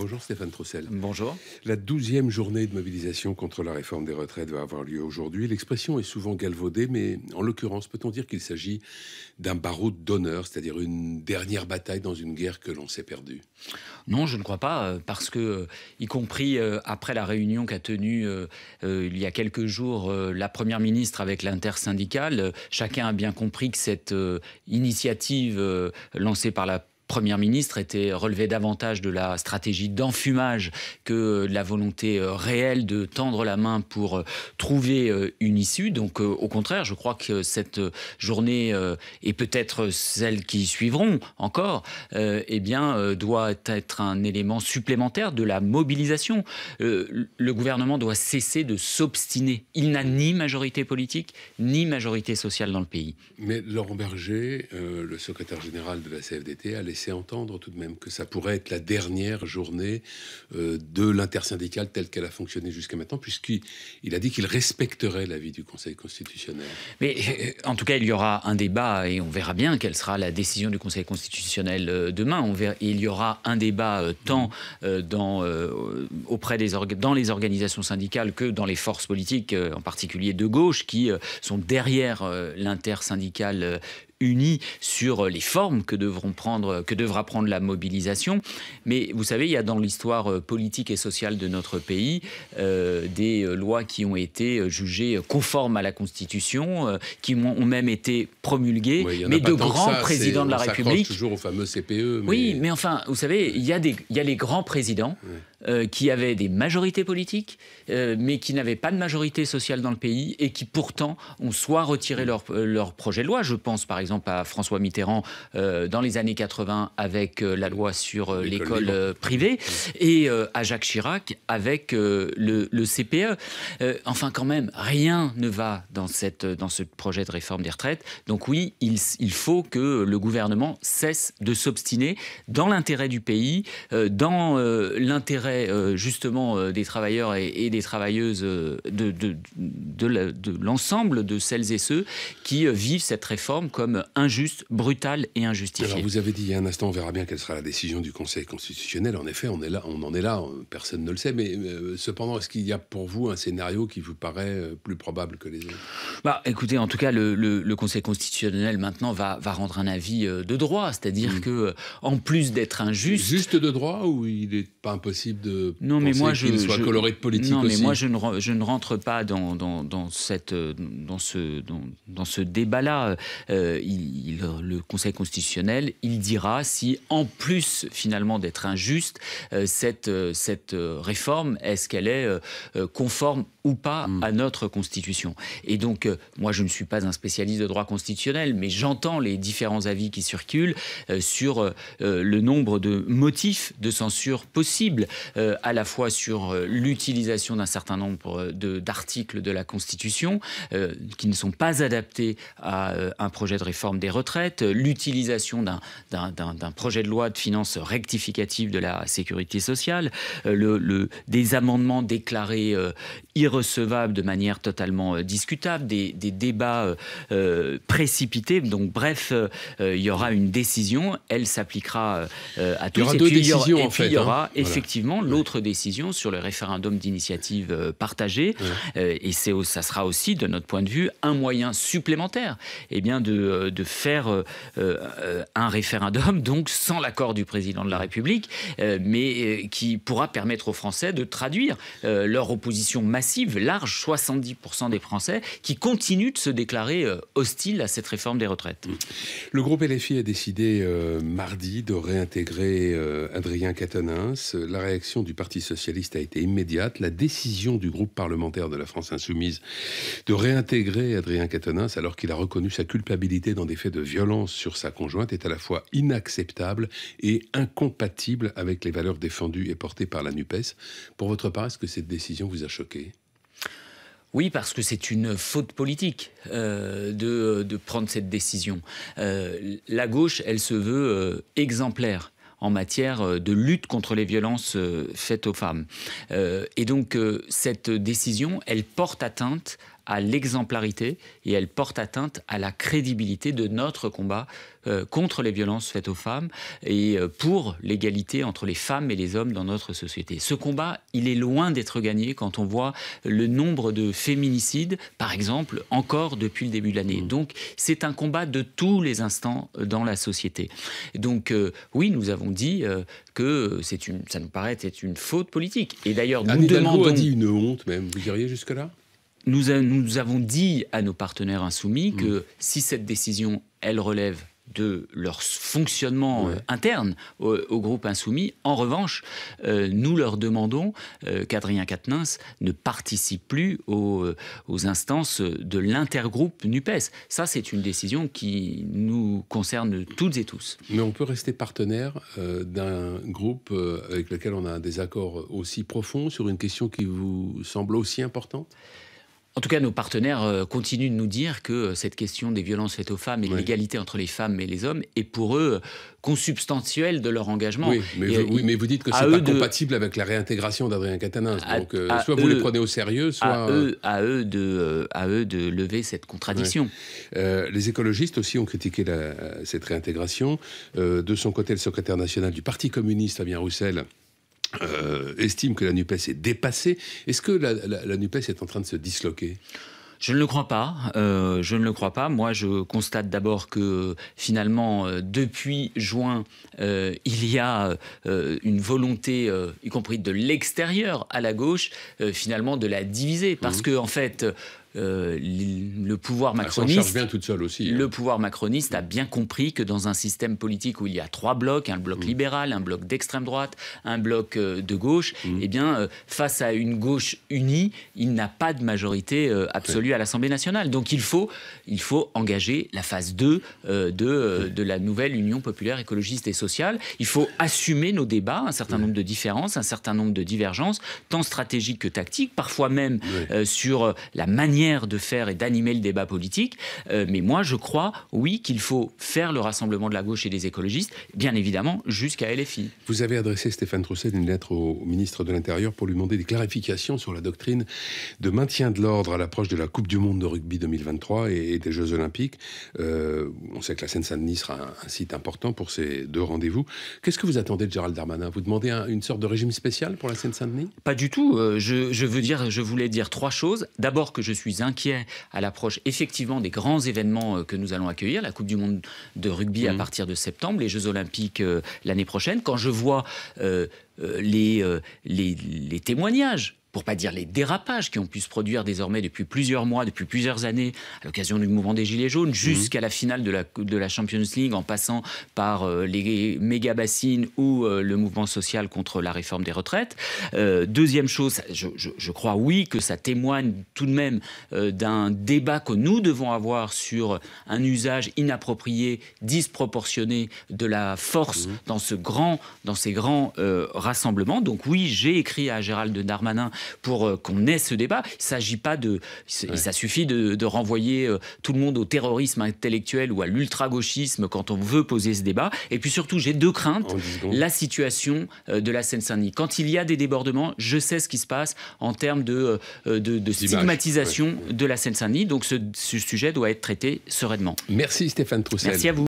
Bonjour Stéphane Troussel. Bonjour. La douzième journée de mobilisation contre la réforme des retraites va avoir lieu aujourd'hui. L'expression est souvent galvaudée, mais en l'occurrence, peut-on dire qu'il s'agit d'un barreau d'honneur, c'est-à-dire une dernière bataille dans une guerre que l'on s'est perdue Non, je ne crois pas, euh, parce que, euh, y compris euh, après la réunion qu'a tenue il y a quelques jours la Première ministre avec l'intersyndicale, chacun a bien compris que cette initiative lancée par la Première ministre était relevé davantage de la stratégie d'enfumage que de la volonté euh, réelle de tendre la main pour euh, trouver euh, une issue. Donc au contraire, je crois que cette journée et peut-être celles qui suivront encore, eh bien, doit être un élément supplémentaire de la mobilisation. Le gouvernement doit cesser de s'obstiner. Il n'a ni majorité politique ni majorité sociale dans le pays. Mais Laurent Berger, le secrétaire général de la CFDT, a laissé c'est entendre tout de même que ça pourrait être la dernière journée euh, de l'intersyndicale telle qu'elle a fonctionné jusqu'à maintenant, puisqu'il a dit qu'il respecterait l'avis du Conseil constitutionnel. Mais euh, en tout cas, il y aura un débat et on verra bien quelle sera la décision du Conseil constitutionnel euh, demain. On verra, il y aura un débat tant dans, auprès des dans les organisations syndicales que dans les forces politiques, en particulier de gauche, qui sont derrière l'intersyndicale unis sur les formes que, devra prendre la mobilisation. Mais vous savez, il y a dans l'histoire euh, politique et sociale de notre pays euh, des euh, lois qui ont été jugées conformes à la Constitution, qui ont même été promulguées, mais de grands présidents de la République. toujours au fameux CPE. Oui, mais enfin, vous savez, il y, a les grands présidents. Euh, qui avaient des majorités politiques, euh, mais qui n'avaient pas de majorité sociale dans le pays et qui pourtant ont soit retiré leur, euh, projet de loi. Je pense par exemple à François Mitterrand dans les années 80 avec la loi sur l'école privée et à Jacques Chirac avec le, le, CPE. enfin quand même, rien ne va dans, cette, dans ce projet de réforme des retraites. Donc oui, il, il faut que le gouvernement cesse de s'obstiner dans l'intérêt du pays, dans l'intérêt euh, justement euh, des travailleurs et, des travailleuses euh, de, de, de, l'ensemble de celles et ceux qui vivent cette réforme comme injuste, brutale et injustifiée. Alors vous avez dit il y a un instant, on verra bien quelle sera la décision du Conseil constitutionnel. En effet, on, est là, on en est là, personne ne le sait. Mais cependant, est-ce qu'il y a pour vous un scénario qui vous paraît plus probable que les autres bah, Écoutez, en tout cas, le, le, Conseil constitutionnel maintenant va, va rendre un avis de droit, c'est-à-dire qu'en mmh. que en plus d'être injuste, juste de droit ou il n'est pas impossible de non, mais moi, je, soit coloré de politique non, mais moi, je ne, rentre pas dans, cette, euh, dans ce, débat-là. Euh, le Conseil constitutionnel, il dira si, en plus, finalement, d'être injuste, euh, cette, réforme, est-ce qu'elle est, conforme ou pas mm. à notre Constitution. Et donc, moi, je ne suis pas un spécialiste de droit constitutionnel, mais j'entends les différents avis qui circulent sur le nombre de motifs de censure possibles. Euh, à la fois sur euh, l'utilisation d'un certain nombre euh, d'articles de, la Constitution qui ne sont pas adaptés à un projet de réforme des retraites, l'utilisation d'un projet de loi de finances rectificative de la sécurité sociale, le, des amendements déclarés irrecevables de manière totalement discutable, des, des débats précipités. Donc bref, il y aura une décision, elle s'appliquera à tous. Il y aura décisions en fait. Il y hein. aura effectivement l'autre décision sur le référendum d'initiative euh, partagée. Euh, et c'est, ça sera aussi, de notre point de vue, un moyen supplémentaire eh bien, de, euh, faire un référendum, donc sans l'accord du président de la République, mais qui pourra permettre aux Français de traduire leur opposition massive, large, 70% des Français, qui continuent de se déclarer hostiles à cette réforme des retraites. Le groupe LFI a décidé mardi de réintégrer Adrien Catanins. La réaction du Parti socialiste a été immédiate. La décision du groupe parlementaire de la France insoumise de réintégrer Adrien Quatennens alors qu'il a reconnu sa culpabilité dans des faits de violence sur sa conjointe est à la fois inacceptable et incompatible avec les valeurs défendues et portées par la NUPES. Pour votre part, est-ce que cette décision vous a choqué oui, parce que c'est une faute politique euh, de, prendre cette décision. Euh, la gauche, elle se veut euh, exemplaire en matière euh, de lutte contre les violences euh, faites aux femmes. Euh, et donc cette décision, elle porte atteinte à l'exemplarité et elle porte atteinte à la crédibilité de notre combat euh, contre les violences faites aux femmes et euh, pour l'égalité entre les femmes et les hommes dans notre société. Ce combat, il est loin d'être gagné quand on voit le nombre de féminicides, par exemple, encore depuis le début de l'année. Mmh. Donc c'est un combat de tous les instants dans la société. Donc euh, oui, nous avons dit que c'est une, ça nous paraît être une faute politique. Et d'ailleurs, nous Anne demandons... a dit une honte même, vous diriez jusque-là nous, avons dit à nos partenaires insoumis mm. que si cette décision, elle relève de leur fonctionnement euh, interne au, groupe insoumis. En revanche, euh, nous leur demandons euh, qu'Adrien Quatennens ne participe plus aux, instances de l'intergroupe NUPES. Ça, c'est une décision qui nous concerne toutes et tous. Mais on peut rester partenaire d'un groupe avec lequel on a un désaccord aussi profond sur une question qui vous semble aussi importante en tout cas, nos partenaires euh, continuent de nous dire que euh, cette question des violences faites aux femmes et de l'égalité entre les femmes et les hommes est pour eux euh, consubstantielle de leur engagement. Oui, mais, vous, dites que c'est pas compatible avec la réintégration d'Adrien catanin. donc, soit vous les prenez au sérieux, soit... À eux, de, lever cette contradiction. les écologistes aussi ont critiqué cette réintégration. de son côté, le secrétaire national du Parti communiste, Fabien Roussel, euh, estime que la NUPES est dépassée. Est-ce que la, NUPES est en train de se disloquer je ne le crois pas. Euh, je ne le crois pas. Moi, je constate d'abord que finalement, euh, depuis juin, il y a une volonté, y compris de l'extérieur à la gauche, finalement, de la diviser. Parce mmh. que, en fait, euh, le pouvoir macroniste. Hein. Le pouvoir macroniste a bien compris que dans un système politique où il y a trois blocs, un bloc mm. libéral, un bloc d'extrême droite, un bloc euh, de gauche, mm. et eh bien, euh, face à une gauche unie, il n'a pas de majorité absolue à l'Assemblée nationale. Donc il faut, il faut engager la phase 2 de, de la nouvelle Union populaire écologiste et sociale. Il faut assumer nos débats, un certain nombre de différences, un certain nombre de divergences, tant stratégiques que tactiques, parfois même sur la manière de faire et d'animer le débat politique. Euh, mais moi, je crois, oui, qu'il faut faire le rassemblement de la gauche et des écologistes, bien évidemment, jusqu'à LFI. Vous avez adressé, Stéphane Troussel, une lettre au, ministre de l'Intérieur pour lui demander des clarifications sur la doctrine de maintien de l'ordre à l'approche de la Coupe du Monde de rugby 2023 et, des Jeux Olympiques. Euh, on sait que la Seine-Saint-Denis sera un, site important pour ces deux rendez-vous. Qu'est-ce que vous attendez de Gérald Darmanin Vous demandez une sorte de régime spécial pour la Seine-Saint-Denis Pas du tout. Euh, je, veux dire, je voulais dire trois choses. D'abord que je suis inquiets inquiet à l'approche effectivement des grands événements euh, que nous allons accueillir, la Coupe du Monde de rugby à mmh. partir de septembre, les Jeux Olympiques euh, l'année prochaine. Quand je vois euh, les, les témoignages pour pas dire les dérapages qui ont pu se produire désormais depuis plusieurs mois, depuis plusieurs années, à l'occasion du mouvement des Gilets jaunes, mhm. jusqu'à la finale de la, de la Champions League, en passant par euh, les méga bassines ou euh, le mouvement social contre la réforme des retraites. Euh, deuxième chose, je, crois oui que ça témoigne tout de même d'un débat que nous devons avoir sur un usage inapproprié, disproportionné de la force mhm. dans, ce grand, dans ces grands rassemblements. Donc oui, j'ai écrit à Gérald Darmanin pour euh, qu'on ait ce débat. Il ne s'agit pas de, ça suffit de, renvoyer euh, tout le monde au terrorisme intellectuel ou à l'ultra-gauchisme quand on veut poser ce débat. Et puis surtout, j'ai deux craintes. La situation euh, de la Seine-Saint-Denis. Quand il y a des débordements, je sais ce qui se passe en termes de, stigmatisation de la Seine-Saint-Denis. Donc ce, ce sujet doit être traité sereinement. Merci Stéphane Troussel. Merci à vous.